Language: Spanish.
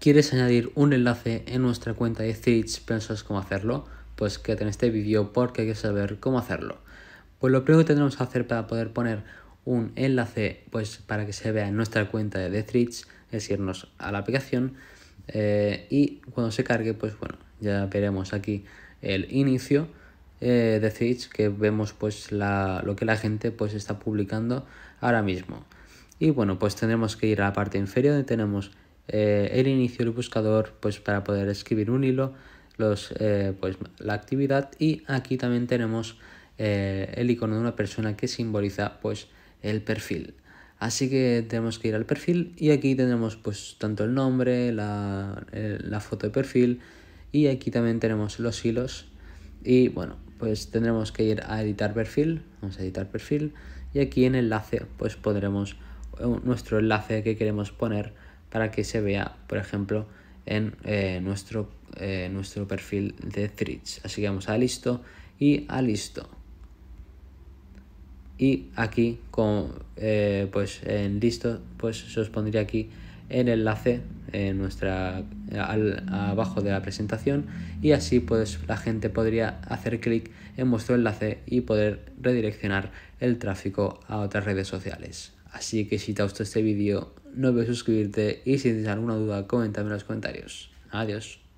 ¿Quieres añadir un enlace en nuestra cuenta de Threads? ¿Pensas cómo hacerlo? Pues quédate en este vídeo porque hay que saber cómo hacerlo. Pues lo primero que tendremos que hacer para poder poner un enlace pues, para que se vea en nuestra cuenta de Threads es irnos a la aplicación eh, y cuando se cargue, pues bueno, ya veremos aquí el inicio eh, de Threads que vemos pues lo que la gente pues está publicando ahora mismo. Y bueno, pues tendremos que ir a la parte inferior donde tenemos eh, el inicio del buscador pues para poder escribir un hilo, eh, pues, la actividad y aquí también tenemos eh, el icono de una persona que simboliza pues el perfil. Así que tenemos que ir al perfil y aquí tenemos pues tanto el nombre, la, la foto de perfil y aquí también tenemos los hilos y bueno pues tendremos que ir a editar perfil, vamos a editar perfil y aquí en enlace pues podremos nuestro enlace que queremos poner para que se vea, por ejemplo, en eh, nuestro, eh, nuestro perfil de threads. Así que vamos a listo y a listo. Y aquí, con, eh, pues en listo, pues se os pondría aquí el enlace en nuestra, al, abajo de la presentación y así pues la gente podría hacer clic en vuestro enlace y poder redireccionar el tráfico a otras redes sociales. Así que si te ha gustado este vídeo, no olvides suscribirte y si tienes alguna duda, coméntame en los comentarios. Adiós.